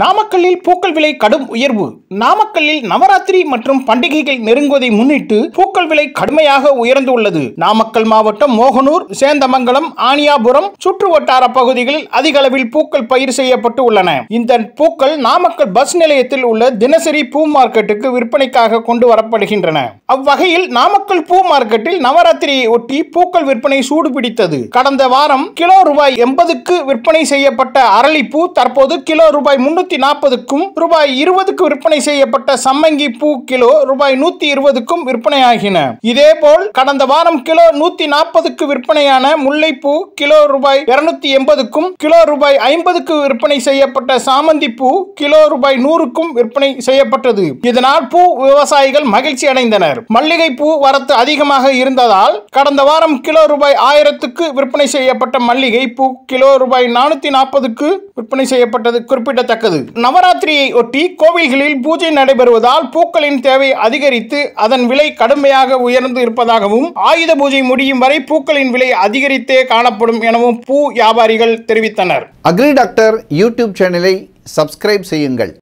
நாமக்கல்லில் பூக்கள் விலை கடும் உயர்வு நாமக்கல்லில் நவராத்திரி மற்றும் பண்டிகைகள் நெருங்குவதை முன்னிட்டு பூக்கள் விலை கடுமையாக உயர்ந்துள்ளது நாமக்கல் மாவட்டம் மோகனூர் சேந்தமங்கலம் ஆனியாபுரம் சுற்று வட்டார பகுதிகளில் அதிக அளவில் பூக்கள் பயிர் செய்யப்பட்டு உள்ளன இந்த பூக்கள் நாமக்கல் பஸ் நிலையத்தில் உள்ள தினசரி பூ மார்க்கெட்டுக்கு விற்பனைக்காக கொண்டு வரப்படுகின்றன அவ்வகையில் நாமக்கல் பூ மார்க்கெட்டில் நவராத்திரியை ஒட்டி பூக்கள் விற்பனை சூடுபிடித்தது கடந்த வாரம் கிலோ ரூபாய் எண்பதுக்கு விற்பனை செய்யப்பட்ட அரளிப்பூ தற்போது கிலோ ரூபாய் முன்னூறு நூற்றி நாற்பதுக்கும் ரூபாய் இருபதுக்கு விற்பனை செய்யப்பட்ட சம்மங்கி பூ கிலோ ரூபாய் நூற்றி இருபதுக்கும் விற்பனையாகின இதேபோல் கடந்த வாரம் கிலோ நூற்றி நாற்பதுக்கு விற்பனையான முல்லைப்பூ கிலோ ரூபாய் இருநூத்தி எண்பதுக்கும் கிலோ ரூபாய் ஐம்பதுக்கு விற்பனை செய்யப்பட்ட சாமந்தி பூ கிலோ ரூபாய் நூறுக்கும் விற்பனை செய்யப்பட்டது இதனால் பூ விவசாயிகள் மகிழ்ச்சி அடைந்தனர் மல்லிகை பூ வரத்து அதிகமாக இருந்ததால் கடந்த வாரம் கிலோ ரூபாய் ஆயிரத்துக்கு விற்பனை செய்யப்பட்ட மல்லிகை பூ கிலோ ரூபாய் நானூத்தி நாற்பதுக்கு விற்பனை செய்யப்பட்டது குறிப்பிடத்தக்கது உள்ளது நவராத்திரியை ஒட்டி கோவில்களில் பூஜை நடைபெறுவதால் பூக்களின் தேவை அதிகரித்து அதன் விலை கடுமையாக உயர்ந்து இருப்பதாகவும் ஆயுத பூஜை முடியும் வரை பூக்களின் விலை அதிகரித்தே காணப்படும் எனவும் பூ வியாபாரிகள் தெரிவித்தனர் அக்ரி டாக்டர் யூடியூப் சேனலை சப்ஸ்கிரைப் செய்யுங்கள்